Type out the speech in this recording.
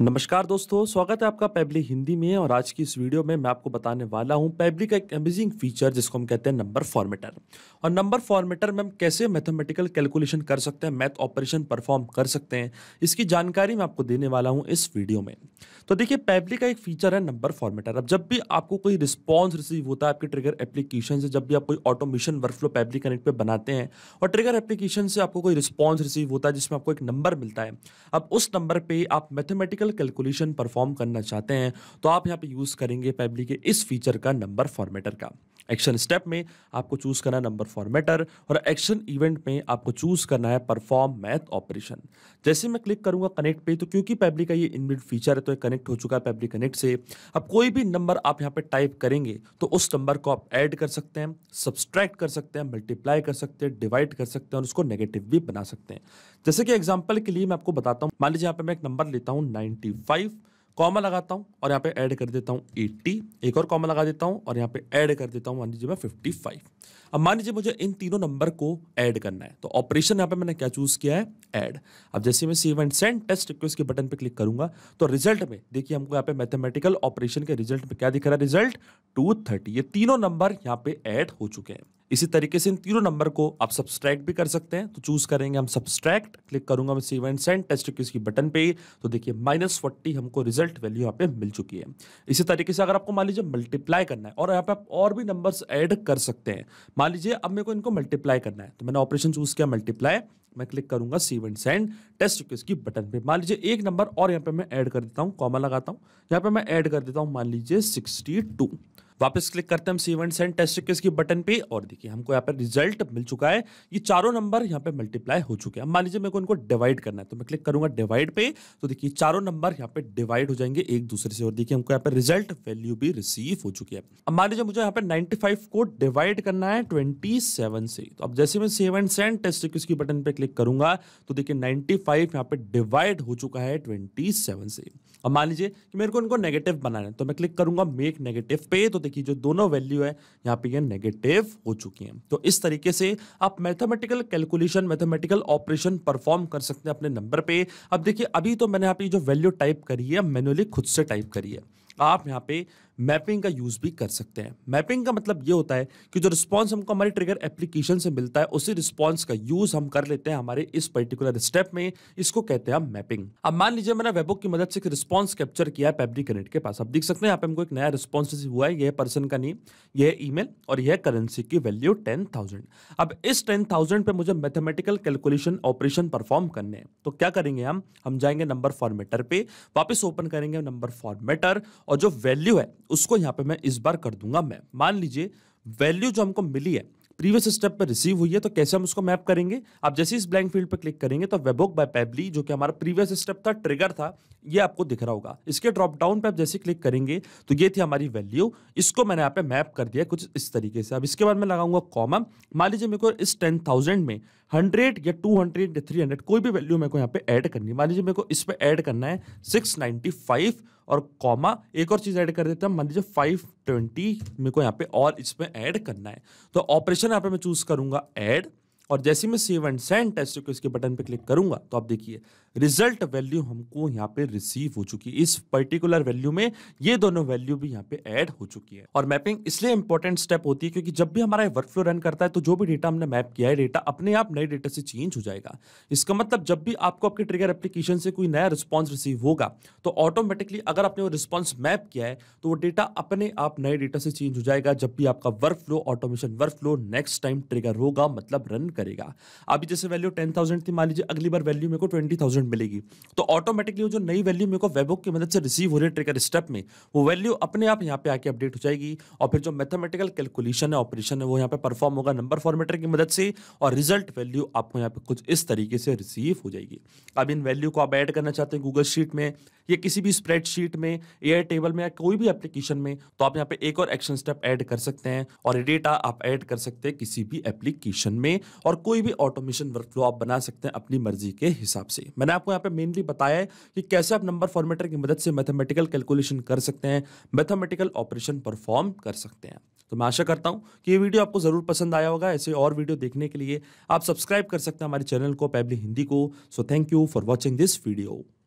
नमस्कार दोस्तों स्वागत है आपका पैबली हिंदी में और आज की इस वीडियो में मैं आपको बताने वाला हूं पैबली का एक अमेजिंग फीचर जिसको हम कहते हैं नंबर फॉर्मेटर और नंबर फॉर्मेटर में हम कैसे मैथमेटिकल कैलकुलेशन कर सकते हैं मैथ ऑपरेशन परफॉर्म कर सकते हैं इसकी जानकारी मैं आपको देने वाला हूँ इस वीडियो में तो देखिए पैबली का एक फीचर है नंबर फॉर्मेटर अब जब भी आपको कोई रिस्पॉन्स रिसीव होता है आपके ट्रिगर एप्लीकेशन से जब भी आप कोई ऑटोमेशन वर्कफ्लो पैबली कनेक्ट पर बनाते हैं और ट्रिगर एप्लीकेशन से आपको कोई रिस्पॉन्स रिसीव होता है जिसमें आपको एक नंबर मिलता है अब उस नंबर पर आप मैथमेटिकल न्यूमेरिकल कैलकुलेशन परफॉर्म करना चाहते हैं तो आप यहाँ पे यूज़ करेंगे पैबली के इस फीचर का नंबर फॉर्मेटर का एक्शन स्टेप में आपको चूज करना है नंबर फॉर्मेटर और एक्शन इवेंट में आपको चूज करना है परफॉर्म मैथ ऑपरेशन जैसे मैं क्लिक करूंगा कनेक्ट पे तो क्योंकि पैबली का ये इनबिल्ट फीचर है तो कनेक्ट हो चुका है पैबली कनेक्ट से अब कोई भी नंबर आप यहाँ पे टाइप करेंगे तो उस नंबर को आप ऐड कर सकते हैं सब्सट्रैक्ट कर सकते हैं मल्टीप्लाई कर सकते हैं डिवाइड कर सकते हैं और उसको नेगेटिव भी बना सकते हैं जैसे कि एग्जाम्पल के लिए मैं आपको बताता हूँ मान लीजिए यहाँ पे मैं एक नंबर लेता हूँ नाइन्टी कॉमा लगाता हूँ और यहाँ पे ऐड कर देता हूँ 80 एक और कॉमा लगा देता हूँ और यहाँ पे ऐड कर देता हूँ मान लीजिए मैं 55 अब मान लीजिए मुझे इन तीनों नंबर को ऐड करना है तो ऑपरेशन यहाँ पे मैंने क्या चूज़ किया है ऐड अब जैसे मैं save and send test request के बटन पर क्लिक करूंगा तो रिजल्ट में देखिए हमको यहाँ पे मैथमेटिकल ऑपरेशन के रिजल्ट में क्या दिख रहा है रिजल्ट टू ये तीनों नंबर यहाँ पे ऐड हो चुके हैं इसी तरीके से इन तीनों नंबर को आप सब्सट्रैक्ट भी कर सकते हैं तो चूज करेंगे हम सब्सट्रैक्ट क्लिक करूंगा मैं save and send test cues की बटन पे तो देखिए माइनस फोर्टी हमको रिजल्ट वैल्यू यहाँ पे मिल चुकी है इसी तरीके से अगर आपको मान लीजिए मल्टीप्लाई करना है और यहाँ पे आप और भी नंबर एड कर सकते हैं मान लीजिए अब मेरे को इनको मल्टीप्लाई करना है तो मैंने ऑपरेशन चूज किया मल्टीप्लाई मैं क्लिक करूंगा save and send test cues की बटन पे मान लीजिए एक नंबर और यहाँ पे मैं ऐड कर देता हूँ कॉमा लगाता हूँ यहाँ पे मैं ऐड कर देता हूँ मान लीजिए सिक्सटी टू वापस क्लिक करते हैं हम सेव सेंड टेस्ट केस की बटन पे और देखिए हमको यहाँ पर रिजल्ट मिल चुका है ये चारों नंबर यहाँ पे मल्टीप्लाई हो चुके हैं मान लीजिए मेरे को इनको डिवाइड करना है तो मैं क्लिक करूंगा डिवाइड पे तो देखिए चारों नंबर यहाँ पे डिवाइड हो जाएंगे एक दूसरे से और देखिए हमको यहाँ पे रिजल्ट वैल्यू भी रिसीव हो चुकी है अब मान लीजिए मुझे यहाँ पे नाइनटी को डिवाइड करना है ट्वेंटी से तो अब जैसे मैं सेवन सेंड टेस्ट की बटन पर क्लिक करूंगा तो देखिए 95 यहाँ पे डिवाइड हो चुका है ट्वेंटी से अब मान लीजिए कि मेरे को इनको नेगेटिव बनाना है तो मैं क्लिक करूंगा मेक नेगेटिव पे तो देखिए जो दोनों वैल्यू है यहाँ पे ये नेगेटिव हो चुकी हैं तो इस तरीके से आप mathematical calculation mathematical operation perform कर सकते हैं अपने नंबर पे अब देखिए अभी तो मैंने यहाँ पे जो वैल्यू टाइप करी है मैनुअली खुद से टाइप करी है आप यहाँ पे मैपिंग का यूज़ भी कर सकते हैं मैपिंग का मतलब ये होता है कि जो रिस्पॉन्स हमको हमारे ट्रिगर एप्लीकेशन से मिलता है उसी रिस्पॉन्स का यूज़ हम कर लेते हैं हमारे इस पर्टिकुलर स्टेप में इसको कहते हैं मैपिंग अब मान लीजिए मैंने वेबो की मदद से रिस्पॉन्स कैप्चर किया है पेप्डी कनेक्ट के पास अब देख सकते हैं यहाँ पे हमको एक नया रिस्पॉन्स रिसीव हुआ है यह पर्सन का नीम यह मेल और यह करेंसी की वैल्यू टेन थाउजेंड अब इस टेन थाउजेंड पर मुझे मैथमेटिकल कैलकुलेशन ऑपरेशन परफॉर्म करने हैं तो क्या करेंगे हम हम जाएंगे नंबर फॉर्मेटर पे वापस ओपन करेंगे नंबर फॉर्मेटर और जो वैल्यू है उसको यहाँ पे मैं इस बार कर दूंगा मैप मान लीजिए वैल्यू जो हमको मिली है प्रीवियस स्टेप पर रिसीव हुई है तो कैसे हम उसको मैप करेंगे आप जैसे इस ब्लैंक फील्ड पर क्लिक करेंगे तो वेबोक बाय पेबली जो कि हमारा प्रीवियस स्टेप था ट्रिगर था ये आपको दिख रहा होगा इसके ड्रॉप डाउन पे आप जैसे क्लिक करेंगे तो ये थी हमारी वैल्यू इसको मैंने यहाँ पे मैप कर दिया कुछ इस तरीके से अब इसके बाद मैं लगाऊंगा कॉमा मान लीजिए मेरे को इस टेन थाउजेंड में हंड्रेड या टू हंड्रेड या थ्री हंड्रेड कोई भी वैल्यू मेरे को यहाँ पे ऐड करनी मान लीजिए मेरे को इस पर ऐड करना है सिक्स नाइन्टी फाइव और कॉमा एक और चीज़ ऐड कर देता हूँ मान लीजिए फाइव ट्वेंटी मेरे को यहाँ पे और इसमें ऐड करना है तो ऑपरेशन यहाँ पे मैं चूज़ करूँगा ऐड और जैसे मैं सेव एंड सेंड टेस्ट के इसके बटन पे क्लिक करूंगा तो आप देखिए रिजल्ट वैल्यू हमको यहाँ पे रिसीव हो चुकी है इस पर्टिकुलर वैल्यू में ये दोनों वैल्यू भी यहाँ पे ऐड हो चुकी है और मैपिंग इसलिए इंपॉर्टेंट स्टेप होती है क्योंकि जब भी हमारा वर्क फ्लो रन करता है तो जो भी डेटा हमने मैप किया है डेटा अपने आप नए डेटा से चेंज हो जाएगा इसका मतलब जब भी आपको आपके ट्रिगर एप्लीकेशन से कोई नया रिस्पॉन्स रिसीव होगा तो ऑटोमेटिकली अगर आपने वो रिस्पॉन्स मैप किया है तो वो डेटा अपने आप नए डेटा से चेंज हो जाएगा जब भी आपका work flow automation work flow next time trigger होगा मतलब रन करेगा अभी जैसे वैल्यू टेन थाउजेंड थी मान लीजिए अगली बार वैल्यू मेरे को ट्वेंटी थाउजेंड मिलेगी तो ऑटोमेटिकली जो नई वैल्यू मेरे को वेबुक की मदद से रिसीव हो रही है ट्रिकर स्टेप में वो वैल्यू अपने आप यहाँ पे आके अपडेट हो जाएगी और फिर जो मैथमेटिकल कैलकुलेशन है ऑपरेशन है वो यहाँ पे परफॉर्म होगा नंबर फॉर्मेटर की मदद से और रिजल्ट वैल्यू आपको यहाँ पे कुछ इस तरीके से रिसीव हो जाएगी अब इन वैल्यू को आप ऐड करना चाहते हैं गूगल शीट में या किसी भी स्प्रेडशीट में एयर टेबल में या कोई भी एप्लीकेशन में तो आप यहाँ पे एक और एक्शन स्टेप ऐड कर सकते हैं और ये डेटा आप ऐड कर सकते हैं किसी भी एप्लीकेशन में और कोई भी ऑटोमेशन वर्कफ्लो आप बना सकते हैं अपनी मर्जी के हिसाब से मैंने आपको यहाँ पे मेनली बताया है कि कैसे आप नंबर फॉर्मेटर की मदद से मैथमेटिकल कैलकुलेशन कर सकते हैं मैथमेटिकल ऑपरेशन परफॉर्म कर सकते हैं तो मैं आशा करता हूँ कि ये वीडियो आपको ज़रूर पसंद आया होगा ऐसे और वीडियो देखने के लिए आप सब्सक्राइब कर सकते हैं हमारे चैनल को पैबली हिंदी को so thank you for watching this video